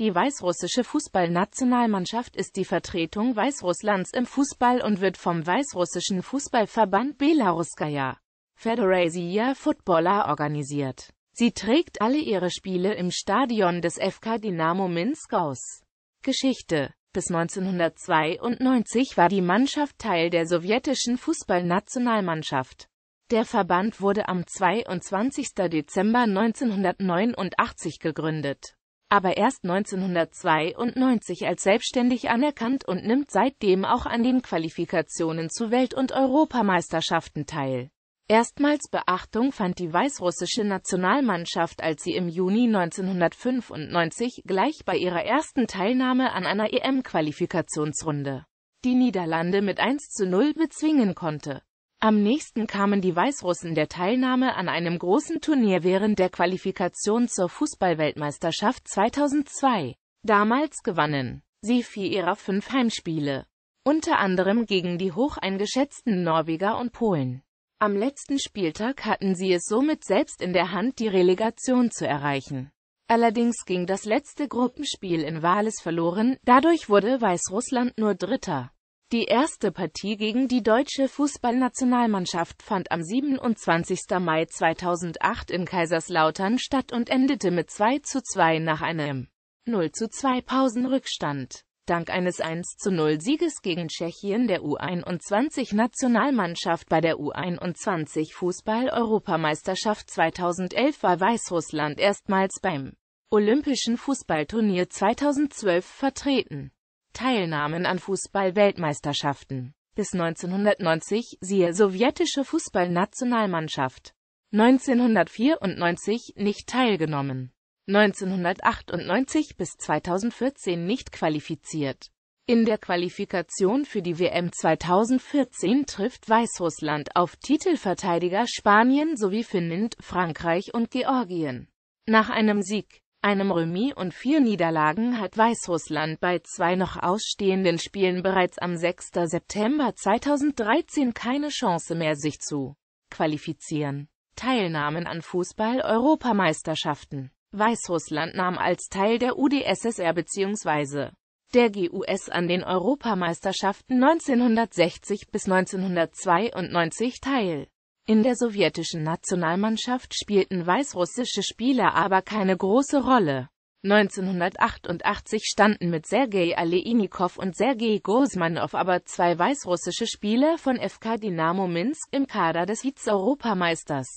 Die weißrussische Fußballnationalmannschaft ist die Vertretung Weißrusslands im Fußball und wird vom weißrussischen Fußballverband Belaruskaya Federaziya Footballer organisiert. Sie trägt alle ihre Spiele im Stadion des FK Dynamo Minsk aus. Geschichte bis 1992 war die Mannschaft Teil der sowjetischen Fußballnationalmannschaft. Der Verband wurde am 22. Dezember 1989 gegründet aber erst 1992 als selbstständig anerkannt und nimmt seitdem auch an den Qualifikationen zu Welt- und Europameisterschaften teil. Erstmals Beachtung fand die weißrussische Nationalmannschaft, als sie im Juni 1995 gleich bei ihrer ersten Teilnahme an einer EM-Qualifikationsrunde die Niederlande mit 1 zu 0 bezwingen konnte. Am nächsten kamen die Weißrussen der Teilnahme an einem großen Turnier während der Qualifikation zur Fußballweltmeisterschaft 2002. Damals gewannen sie vier ihrer fünf Heimspiele, unter anderem gegen die hoch eingeschätzten Norweger und Polen. Am letzten Spieltag hatten sie es somit selbst in der Hand, die Relegation zu erreichen. Allerdings ging das letzte Gruppenspiel in Wales verloren, dadurch wurde Weißrussland nur Dritter. Die erste Partie gegen die deutsche Fußballnationalmannschaft fand am 27. Mai 2008 in Kaiserslautern statt und endete mit 2 zu 2 nach einem 0 zu 2 Pausenrückstand. Dank eines 1 zu 0 Sieges gegen Tschechien der U21-Nationalmannschaft bei der U21-Fußball-Europameisterschaft 2011 war Weißrussland erstmals beim Olympischen Fußballturnier 2012 vertreten. Teilnahmen an Fußball-Weltmeisterschaften. Bis 1990, siehe Sowjetische Fußballnationalmannschaft. 1994 nicht teilgenommen. 1998 bis 2014 nicht qualifiziert. In der Qualifikation für die WM 2014 trifft Weißrussland auf Titelverteidiger Spanien sowie Finnland, Frankreich und Georgien. Nach einem Sieg einem Remis und vier Niederlagen hat Weißrussland bei zwei noch ausstehenden Spielen bereits am 6. September 2013 keine Chance mehr, sich zu qualifizieren. Teilnahmen an Fußball-Europameisterschaften Weißrussland nahm als Teil der UdSSR bzw. der GUS an den Europameisterschaften 1960 bis 1992 teil. In der sowjetischen Nationalmannschaft spielten weißrussische Spieler aber keine große Rolle. 1988 standen mit Sergei Aleinikov und Sergei Gosmanow aber zwei weißrussische Spieler von FK Dynamo Minsk im Kader des Vize-Europameisters.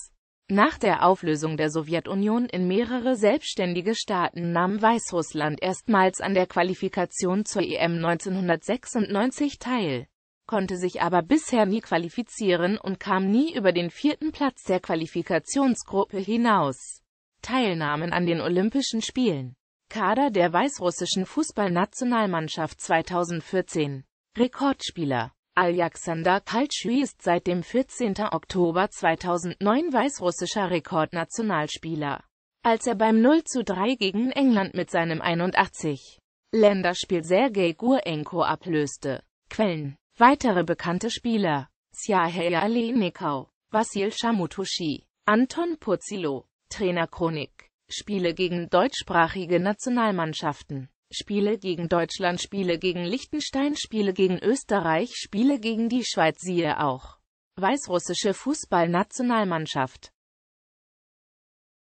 Nach der Auflösung der Sowjetunion in mehrere selbstständige Staaten nahm Weißrussland erstmals an der Qualifikation zur EM 1996 teil konnte sich aber bisher nie qualifizieren und kam nie über den vierten Platz der Qualifikationsgruppe hinaus. Teilnahmen an den Olympischen Spielen Kader der weißrussischen Fußballnationalmannschaft 2014 Rekordspieler Alexander Kaltschü ist seit dem 14. Oktober 2009 weißrussischer Rekordnationalspieler, als er beim 0 zu 3 gegen England mit seinem 81. Länderspiel Sergei Gurenko ablöste. Quellen Weitere bekannte Spieler Siaheya Alenikau, Vasil Shamutushi, Anton Purzilo, Trainer Chronik, Spiele gegen deutschsprachige Nationalmannschaften, Spiele gegen Deutschland, Spiele gegen Liechtenstein, Spiele gegen Österreich, Spiele gegen die Schweiz, siehe auch. Weißrussische Fußballnationalmannschaft